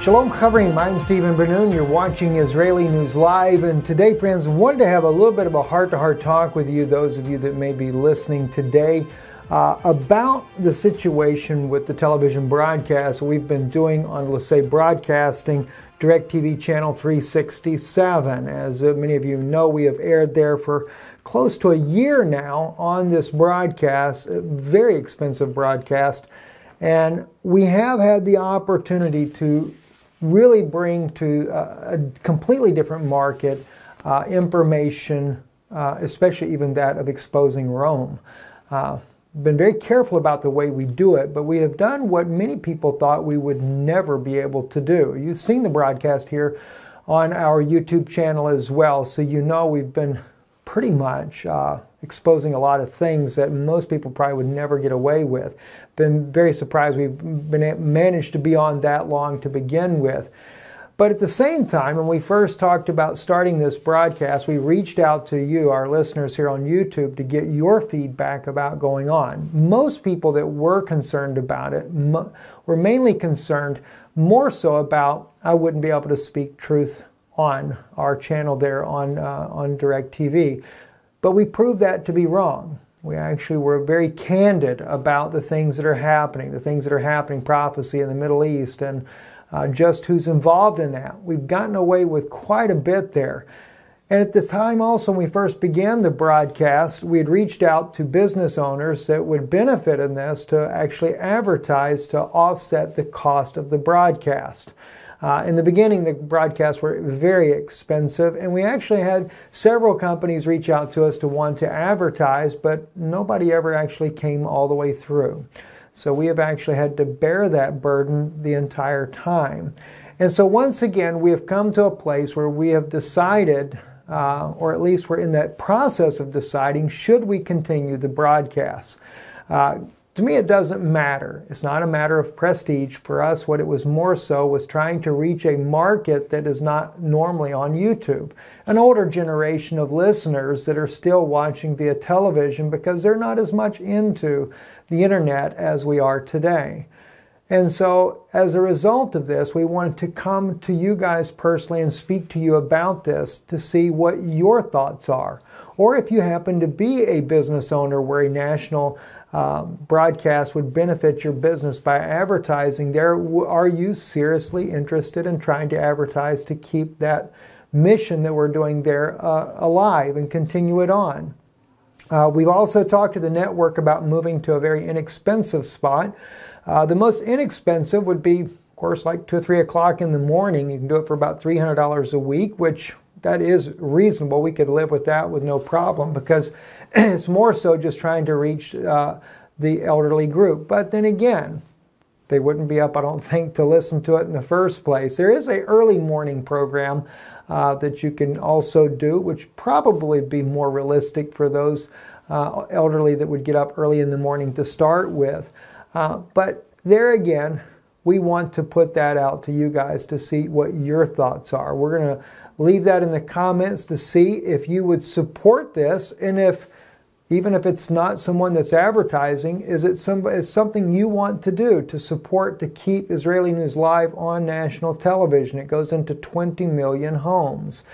Shalom Covering, I'm Stephen Bernoun. You're watching Israeli News Live. And today, friends, wanted to have a little bit of a heart to heart talk with you, those of you that may be listening today, uh, about the situation with the television broadcast we've been doing on, let's say, broadcasting DirecTV Channel 367. As uh, many of you know, we have aired there for close to a year now on this broadcast, very expensive broadcast. And we have had the opportunity to really bring to uh, a completely different market uh, information, uh, especially even that of exposing Rome been very careful about the way we do it, but we have done what many people thought we would never be able to do. You've seen the broadcast here on our YouTube channel as well, so you know we've been pretty much uh, exposing a lot of things that most people probably would never get away with. Been very surprised we've been managed to be on that long to begin with. But at the same time, when we first talked about starting this broadcast, we reached out to you, our listeners here on YouTube, to get your feedback about going on. Most people that were concerned about it were mainly concerned more so about I wouldn't be able to speak truth on our channel there on, uh, on DirecTV. But we proved that to be wrong. We actually were very candid about the things that are happening, the things that are happening, prophecy in the Middle East, and uh, just who's involved in that. We've gotten away with quite a bit there. And at the time, also, when we first began the broadcast, we had reached out to business owners that would benefit in this to actually advertise to offset the cost of the broadcast. Uh, in the beginning, the broadcasts were very expensive, and we actually had several companies reach out to us to want to advertise, but nobody ever actually came all the way through. So we have actually had to bear that burden the entire time. And so once again, we have come to a place where we have decided, uh, or at least we're in that process of deciding, should we continue the broadcasts? Uh, to me, it doesn't matter. It's not a matter of prestige. For us, what it was more so was trying to reach a market that is not normally on YouTube. An older generation of listeners that are still watching via television because they're not as much into the internet as we are today. And so, as a result of this, we wanted to come to you guys personally and speak to you about this to see what your thoughts are. Or if you happen to be a business owner where a national uh, broadcast would benefit your business by advertising there. Are you seriously interested in trying to advertise to keep that mission that we're doing there uh, alive and continue it on? Uh, we've also talked to the network about moving to a very inexpensive spot. Uh, the most inexpensive would be, of course, like 2 or 3 o'clock in the morning. You can do it for about $300 a week, which that is reasonable. We could live with that with no problem because it's more so just trying to reach uh, the elderly group. But then again, they wouldn't be up, I don't think, to listen to it in the first place. There is a early morning program uh, that you can also do, which probably be more realistic for those uh, elderly that would get up early in the morning to start with. Uh, but there again, we want to put that out to you guys to see what your thoughts are. We're going to leave that in the comments to see if you would support this and if even if it's not someone that's advertising, is it some, is something you want to do to support to keep Israeli news live on national television? It goes into 20 million homes.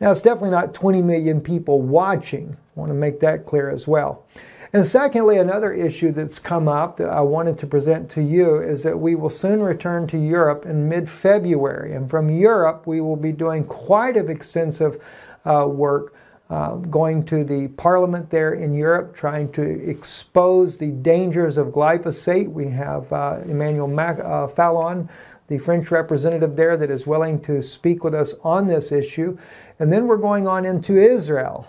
Now, it's definitely not 20 million people watching. I want to make that clear as well. And secondly, another issue that's come up that I wanted to present to you is that we will soon return to Europe in mid February. And from Europe, we will be doing quite an extensive uh, work. Uh, going to the parliament there in Europe, trying to expose the dangers of glyphosate. We have uh, Emmanuel Mac- uh, Fallon, the French representative there, that is willing to speak with us on this issue. And then we're going on into Israel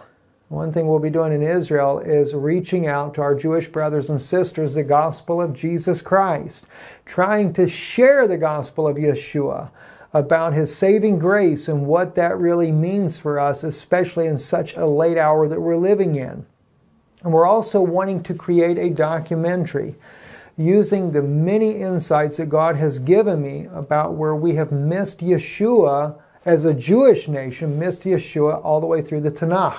one thing we'll be doing in Israel is reaching out to our Jewish brothers and sisters the gospel of Jesus Christ, trying to share the gospel of Yeshua about his saving grace and what that really means for us, especially in such a late hour that we're living in. And we're also wanting to create a documentary using the many insights that God has given me about where we have missed Yeshua as a Jewish nation, missed Yeshua all the way through the Tanakh.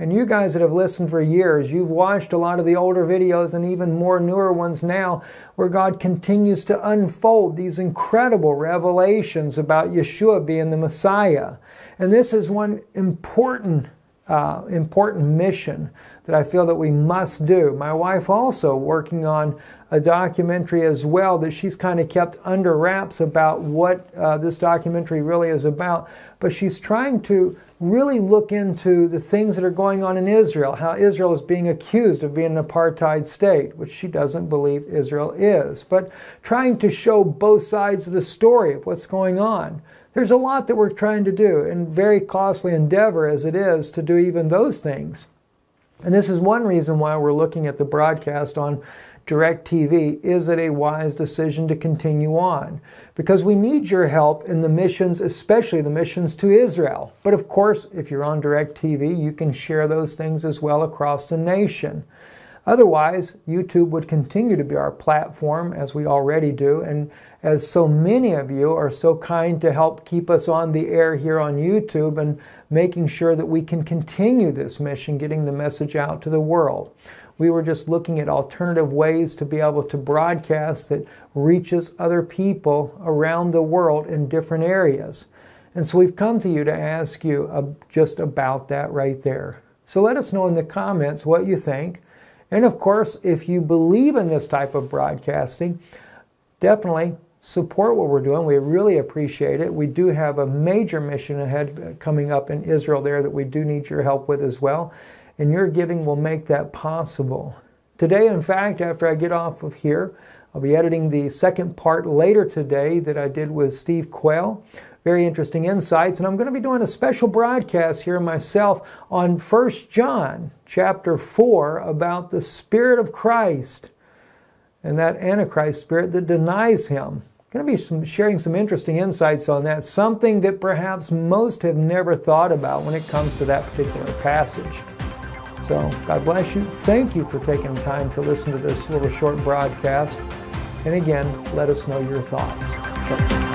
And you guys that have listened for years, you've watched a lot of the older videos and even more newer ones now, where God continues to unfold these incredible revelations about Yeshua being the Messiah. And this is one important uh, important mission that I feel that we must do. My wife also working on a documentary as well that she's kind of kept under wraps about what uh, this documentary really is about. But she's trying to really look into the things that are going on in Israel, how Israel is being accused of being an apartheid state, which she doesn't believe Israel is, but trying to show both sides of the story of what's going on there's a lot that we're trying to do and very costly endeavor as it is to do even those things. And this is one reason why we're looking at the broadcast on DirecTV. Is it a wise decision to continue on? Because we need your help in the missions, especially the missions to Israel. But of course, if you're on DirecTV, you can share those things as well across the nation. Otherwise, YouTube would continue to be our platform as we already do. And as so many of you are so kind to help keep us on the air here on YouTube and making sure that we can continue this mission, getting the message out to the world. We were just looking at alternative ways to be able to broadcast that reaches other people around the world in different areas. And so we've come to you to ask you just about that right there. So let us know in the comments what you think. And of course, if you believe in this type of broadcasting, definitely support what we're doing. We really appreciate it. We do have a major mission ahead uh, coming up in Israel there that we do need your help with as well. And your giving will make that possible. Today, in fact, after I get off of here, I'll be editing the second part later today that I did with Steve Quayle very interesting insights. And I'm going to be doing a special broadcast here myself on First John chapter 4 about the Spirit of Christ and that Antichrist spirit that denies him. Going to be some, sharing some interesting insights on that, something that perhaps most have never thought about when it comes to that particular passage. So, God bless you. Thank you for taking time to listen to this little short broadcast. And again, let us know your thoughts. Sure.